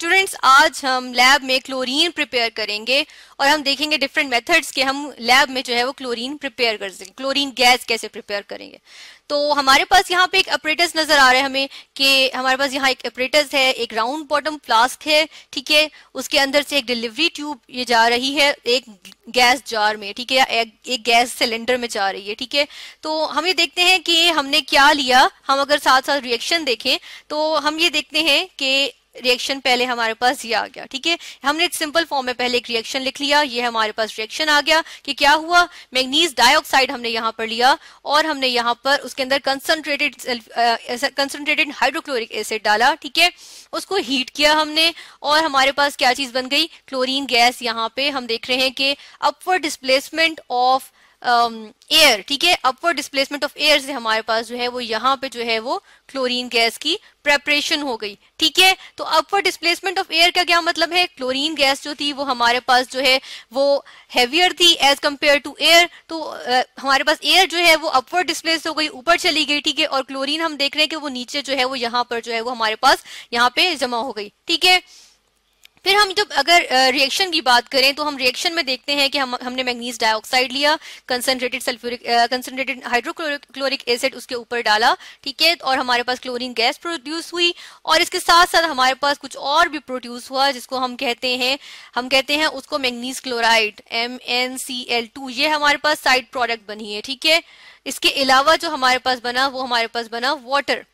students आज हम lab में क्लोरीन प्रिपेयर करेंगे और हम देखेंगे डिफरेंट मेथड्स के हम लैब में जो है वो क्लोरीन प्रिपेयर कर सकें क्लोरीन गैस कैसे प्रिपेयर करेंगे तो हमारे पास यहाँ पे एक अपरेटस नजर आ रहा है हमें कि हमारे पास यहाँ एक अपरेटस है एक राउंड बॉटम फ्लास्क है ठीक है उसके अंदर से एक डिलीवरी ट्यूब ये जा रही है एक गैस जार में ठीक है एक, एक गैस सिलेंडर में जा रही है ठीक है तो हम ये देखते हैं कि हमने क्या लिया हम अगर साथ साथ रिएक्शन देखें तो हम ये देखते हैं कि रिएक्शन पहले हमारे पास ये आ गया ठीक है हमने सिंपल फॉर्म में पहले एक रिएक्शन लिख लिया ये हमारे पास रिएक्शन आ गया कि क्या हुआ मैग्नीज डाइऑक्साइड हमने यहाँ पर लिया और हमने यहाँ पर उसके अंदर कंसनट्रेटेड कंसनट्रेटेड हाइड्रोक्लोरिक एसिड डाला ठीक है उसको हीट किया हमने और हमारे पास क्या चीज बन गई क्लोरिन गैस यहाँ पे हम देख रहे हैं कि upward displacement of air um, ठीक है अपवर्ड डिस्प्लेसमेंट ऑफ एयर से हमारे पास जो है वो यहाँ पे जो है वो क्लोरीन गैस की प्रेपरेशन हो गई ठीक है तो अपवर्ड डिस्प्लेसमेंट ऑफ एयर का क्या मतलब है क्लोरीन गैस जो थी वो हमारे पास जो है वो हैवियर थी एज कंपेयर टू एयर तो आ, हमारे पास एयर जो है वो अपवर्ड डिस्प्लेस हो गई ऊपर चली गई ठीक है और क्लोरीन हम देख रहे हैं कि वो नीचे जो है वो यहाँ पर जो है वो हमारे पास यहाँ पे जमा हो गई ठीक है फिर हम जब अगर रिएक्शन की बात करें तो हम रिएक्शन में देखते हैं कि हम हमने मैग्नीज डाइऑक्साइड लिया concentrated sulphuric concentrated hydrochloric acid उसके ऊपर डाला ठीक है और हमारे पास क्लोरीन गैस प्रोड्यूस हुई और इसके साथ साथ हमारे पास कुछ और भी प्रोड्यूस हुआ जिसको हम कहते हैं हम कहते हैं उसको manganese chloride M N C L two ये हमारे पास साइड प्रोडक्ट बनी है ठीक है इसके अलावा जो हमारे पास बना वो हमारे पास बना water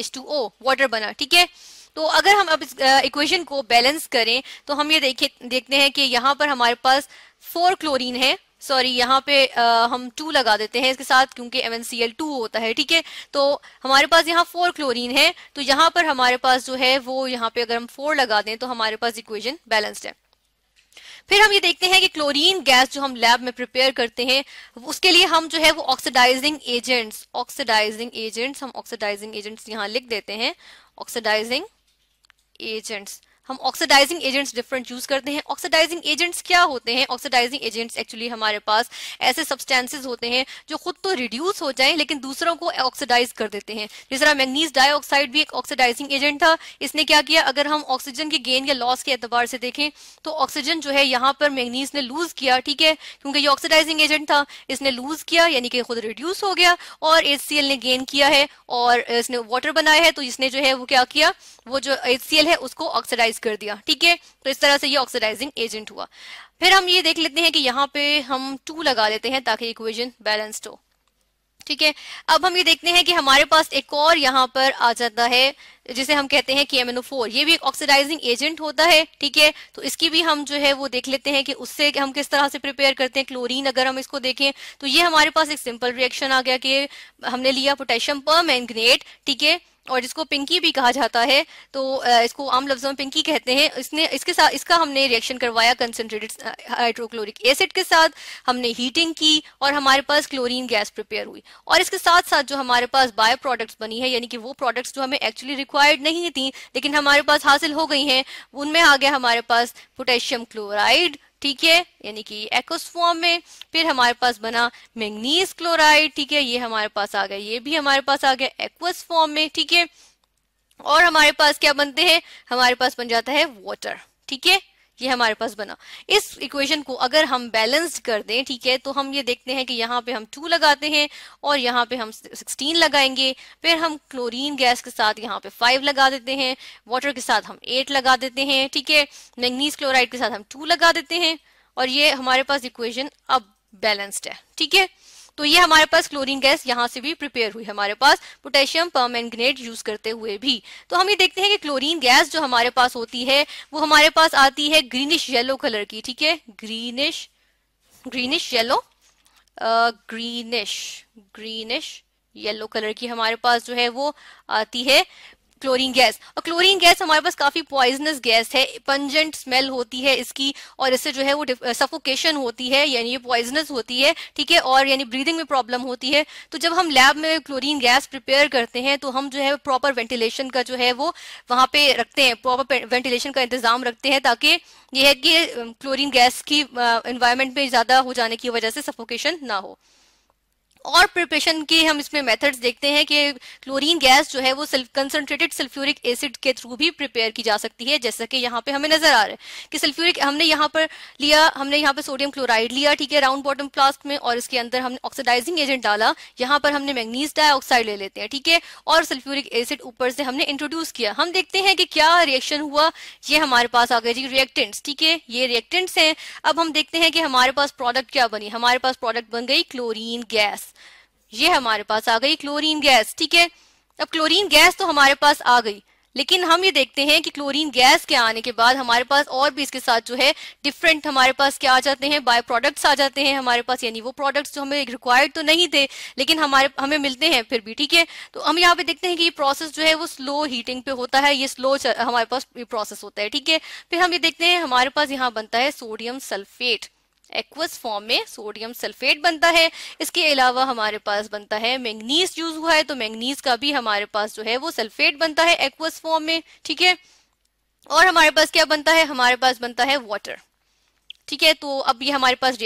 H two O water बना ठीक है तो अगर हम अब इस इक्वेशन को बैलेंस करें तो हम ये देखे देखते हैं कि यहाँ पर हमारे पास फोर क्लोरीन है सॉरी यहाँ पे आ, हम टू लगा देते हैं इसके साथ क्योंकि एम टू होता है ठीक है तो हमारे पास यहाँ फोर क्लोरीन है तो यहाँ पर हमारे पास जो है वो यहाँ पे अगर हम फोर लगा दें तो हमारे पास इक्वेशन बैलेंस्ड है फिर हम ये देखते हैं कि क्लोरीन गैस जो हम लैब में प्रिपेयर करते हैं उसके लिए हम जो है वो ऑक्सीडाइजिंग एजेंट्स ऑक्सीडाइजिंग एजेंट्स हम ऑक्सीडाइजिंग एजेंट्स यहाँ लिख देते हैं ऑक्सीडाइजिंग agents हम ऑक्सीडाइजिंग एजेंट्स डिफरेंट यूज करते हैं ऑक्सीडाइजिंग एजेंट्स क्या होते हैं ऑक्सीडाइजिंग एजेंट्स एक्चुअली हमारे पास ऐसे सब्सटेंसेज होते हैं जो खुद तो रिड्यूस हो जाए लेकिन दूसरों को ऑक्सीडाइज कर देते हैं जिस तरह मैग्नीज डाइऑक्साइड भी एक ऑक्सीडाइजिंग एजेंट था इसने क्या किया अगर हम ऑक्सीजन के गेन या लॉस के एतबार से देखें तो ऑक्सीजन जो है यहाँ पर मैगनीज ने लूज किया ठीक है क्योंकि ये ऑक्सीडाइजिंग एजेंट था इसने लूज किया यानी कि खुद रिड्यूस हो गया और एच ने गेन किया है और इसने वाटर बनाया है तो इसने जो है वो क्या किया वो जो एच है उसको ऑक्सीडाइज कर दिया ठीक है तो इस तरह से ये ऑक्सीडाइजिंग एजेंट हुआ फिर हम ये देख लेते हैं कि यहाँ पे हम टू लगा लेते हैं ताकि इक्वेजन बैलेंस्ड हो ठीक है अब हम ये देखते हैं कि हमारे पास एक और यहाँ पर आ जाता है जिसे हम कहते हैं कि एम ये भी एक ऑक्सीडाइजिंग एजेंट होता है ठीक है तो इसकी भी हम जो है वो देख लेते हैं कि उससे हम किस तरह से प्रिपेयर करते हैं क्लोरीन अगर हम इसको देखें तो ये हमारे पास एक सिंपल रिएक्शन आ गया कि हमने लिया पोटेशियम पर ठीक है और जिसको पिंकी भी कहा जाता है तो इसको आम लफ्जों में पिंकी कहते हैं इसने इसके साथ इसका हमने रिएक्शन करवाया कंसनट्रेटेड हाइड्रोक्लोरिक एसिड के साथ हमने हीटिंग की और हमारे पास क्लोरीन गैस प्रिपेयर हुई और इसके साथ साथ जो हमारे पास बायो प्रोडक्ट्स बनी है यानी कि वो प्रोडक्ट्स जो हमें एक्चुअली रिक्वायर्ड नहीं थी लेकिन हमारे पास हासिल हो गई हैं उनमें आ गया हमारे पास पोटेशियम क्लोराइड ठीक है यानी कि एक्स फॉर्म में फिर हमारे पास बना मैग्नीज क्लोराइड ठीक है ये हमारे पास आ गया ये भी हमारे पास आ गया एक्वस फॉर्म में ठीक है और हमारे पास क्या बनते हैं हमारे पास बन जाता है वाटर ठीक है ये हमारे पास बना इस इक्वेशन को अगर हम बैलेंस्ड कर दें ठीक है तो हम ये देखते हैं कि यहाँ पे हम टू लगाते हैं और यहाँ पे हम सिक्सटीन लगाएंगे फिर हम क्लोरीन गैस के साथ यहाँ पे फाइव लगा देते हैं वाटर के साथ हम एट लगा देते हैं ठीक है मैगनीज क्लोराइड के साथ हम टू लगा देते हैं और ये हमारे पास इक्वेशन अब बैलेंस्ड है ठीक है तो ये हमारे पास क्लोरीन गैस यहाँ से भी प्रिपेयर हुई हमारे पास पोटेशियम परमैंगनेट यूज करते हुए भी तो हम ये देखते हैं कि क्लोरीन गैस जो हमारे पास होती है वो हमारे पास आती है ग्रीनिश येलो कलर की ठीक है greenish greenish yellow greenish greenish yellow colour की हमारे पास जो है वो आती है क्लोरीन गैस और क्लोरीन गैस हमारे पास काफी पॉइजनस गैस है पंजेंट स्मेल होती है इसकी और इससे जो है वो सफोकेशन होती है यानी ये पॉइजनस होती है ठीक है और यानी ब्रीदिंग में प्रॉब्लम होती है तो जब हम लैब में क्लोरीन गैस प्रिपेयर करते हैं तो हम जो है प्रॉपर वेंटिलेशन का जो है वो वहां पे रखते हैं प्रॉपर वेंटिलेशन का इंतजाम रखते हैं ताकि यह है कि क्लोरीन गैस की इन्वायरमेंट में ज्यादा हो जाने की वजह से सफोकेशन ना हो और प्रिपरेशन के हम इसमें मेथड्स देखते हैं कि क्लोरीन गैस जो है वो कंसनट्रेटेड सल्फ्यूरिक एसिड के थ्रू भी प्रिपेयर की जा सकती है जैसा कि यहाँ पे हमें नजर आ रहा है कि सल्फ्यूरिक हमने यहाँ पर लिया हमने यहाँ पे सोडियम क्लोराइड लिया ठीक है राउंड बॉटम फ्लास्क में और इसके अंदर हमने ऑक्सीडाइजिंग एजेंट डाला यहाँ पर हमने मैग्नीज डाइऑक्साइड ले लेते हैं ठीक है और सल्फ्यूरिक एसिड ऊपर से हमने इंट्रोड्यूस किया हम देखते हैं कि क्या रिएक्शन हुआ ये हमारे पास आ गए जी रिएक्टेंट्स ठीक है ये रिएक्टेंट्स हैं अब हम देखते हैं कि हमारे पास प्रोडक्ट क्या बनी हमारे पास प्रोडक्ट बन गई क्लोरीन गैस ये हमारे पास आ गई क्लोरीन गैस ठीक है अब क्लोरीन गैस तो हमारे पास आ गई लेकिन हम ये देखते हैं कि क्लोरीन गैस के आने के बाद हमारे पास और भी इसके साथ जो है डिफरेंट हमारे पास क्या आ जाते हैं बाय प्रोडक्ट्स आ जाते हैं हमारे पास यानी वो प्रोडक्ट्स जो हमें रिक्वायर्ड तो नहीं थे लेकिन हमारे हमें मिलते हैं फिर भी ठीक है तो हम यहाँ पे देखते हैं कि ये प्रोसेस जो है वो स्लो हीटिंग पे होता है ये स्लो हमारे पास प्रोसेस होता है ठीक है फिर हम ये देखते हैं हमारे पास यहाँ बनता है सोडियम सल्फेट एक्वस फॉर्म में सोडियम सल्फेट बनता है इसके अलावा हमारे पास बनता है मैंगनीज यूज हुआ है तो मैंगनीज का भी हमारे पास जो है वो सल्फेट बनता है एक्वस फॉर्म में ठीक है और हमारे पास क्या बनता है हमारे पास बनता है वाटर ठीक है तो अब ये हमारे पास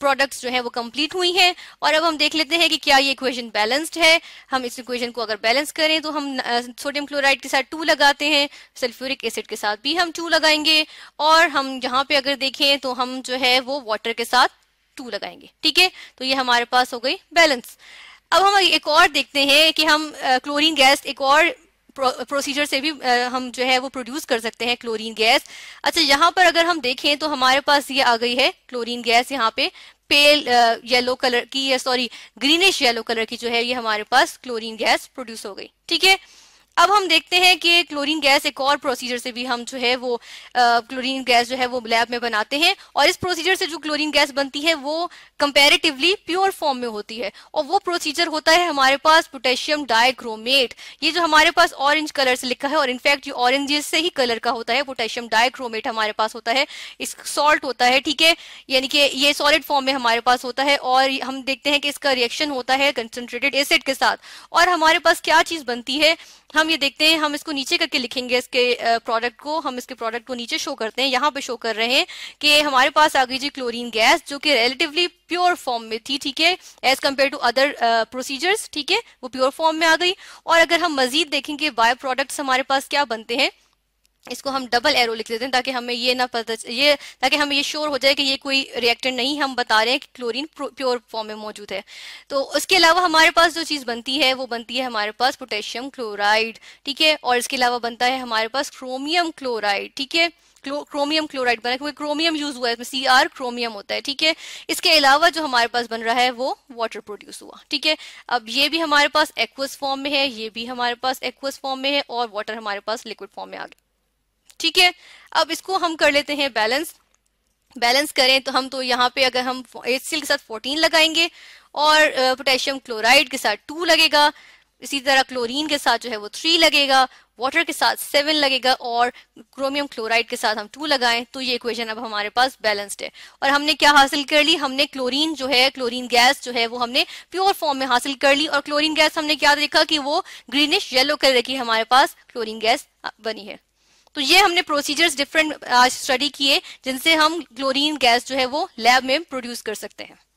प्रोडक्ट्स जो है वो कंप्लीट हुई हैं और अब हम देख लेते हैं कि क्या ये इक्वेशन बैलेंस्ड है हम इस इक्वेशन को अगर बैलेंस करें तो हम सोडियम क्लोराइड के साथ टू लगाते हैं सल्फ्यूरिक एसिड के साथ भी हम टू लगाएंगे और हम यहाँ पे अगर देखें तो हम जो है वो वाटर के साथ टू लगाएंगे ठीक है तो ये हमारे पास हो गई बैलेंस अब हम एक और देखते हैं कि हम क्लोरीन गैस एक और प्रोसीजर से भी हम जो है वो प्रोड्यूस कर सकते हैं क्लोरीन गैस अच्छा यहाँ पर अगर हम देखें तो हमारे पास ये आ गई है क्लोरीन गैस यहाँ पे पेल येलो कलर की सॉरी ग्रीनिश येलो कलर की जो है ये हमारे पास क्लोरीन गैस प्रोड्यूस हो गई ठीक है अब हम देखते हैं कि क्लोरीन गैस एक और प्रोसीजर से भी हम जो है वो क्लोरीन गैस जो है वो लैब में बनाते हैं और इस प्रोसीजर से जो क्लोरीन गैस बनती है वो कंपेरेटिवली प्योर फॉर्म में होती है और वो प्रोसीजर होता है हमारे पास पोटेशियम डायक्रोमेट ये जो हमारे पास ऑरेंज कलर से लिखा है और इनफैक्ट ये ऑरेंज से ही कलर का होता है पोटेशियम डायक्रोमेट हमारे पास होता है इस सॉल्ट होता है ठीक है यानी कि ये सॉलिड फॉर्म में हमारे पास होता है और हम देखते हैं कि इसका रिएक्शन होता है कंसनट्रेटेड एसिड के साथ और हमारे पास क्या चीज बनती है हम ये देखते हैं हम इसको नीचे करके लिखेंगे इसके प्रोडक्ट को हम इसके प्रोडक्ट को नीचे शो करते हैं यहाँ पे शो कर रहे हैं कि हमारे पास आ गई जी क्लोरीन गैस जो कि रिलेटिवली प्योर फॉर्म में थी ठीक है as compared to other procedures ठीक है वो प्योर फॉर्म में आ गई और अगर हम मजीद देखेंगे बायो प्रोडक्ट्स हमारे पास क्या बनते हैं इसको हम डबल एरो लिख देते हैं ताकि हमें ये ना पता ये ताकि हमें ये श्योर हो जाए कि ये कोई रिएक्टेंट नहीं हम बता रहे हैं कि क्लोरीन प्योर फॉर्म में मौजूद है तो उसके अलावा हमारे पास जो चीज़ बनती है वो बनती है हमारे पास पोटेशियम क्लोराइड ठीक है और इसके अलावा बनता है हमारे पास क्रोमियम क्लोराइड ठीक है क्रोमियम क्लोराइड बना क्योंकि क्रोमियम यूज हुआ है इसमें सी आर क्रोमियम होता है ठीक है इसके अलावा जो हमारे पास बन रहा है वो वाटर प्रोड्यूस हुआ ठीक है अब ये भी हमारे पास एक्वस फॉर्म में है ये भी हमारे पास एक्वस फॉर्म में है और वाटर हमारे पास लिक्विड फॉर्म में आ गया ठीक है अब इसको हम कर लेते हैं बैलेंस बैलेंस करें तो हम तो यहाँ पे अगर हम एच के साथ 14 लगाएंगे और पोटेशियम क्लोराइड के साथ 2 लगेगा इसी तरह क्लोरीन के साथ जो है वो 3 लगेगा वाटर के साथ 7 लगेगा और क्रोमियम क्लोराइड के साथ हम 2 लगाएं तो ये इक्वेशन अब हमारे पास बैलेंस्ड है और हमने क्या हासिल कर ली हमने क्लोरीन जो है क्लोरीन गैस जो है वो हमने प्योर फॉर्म में हासिल कर ली और क्लोरीन गैस हमने क्या देखा कि वो ग्रीनिश येलो कलर की हमारे पास क्लोरीन गैस बनी है तो ये हमने प्रोसीजर्स डिफरेंट स्टडी किए जिनसे हम क्लोरीन गैस जो है वो लैब में प्रोड्यूस कर सकते हैं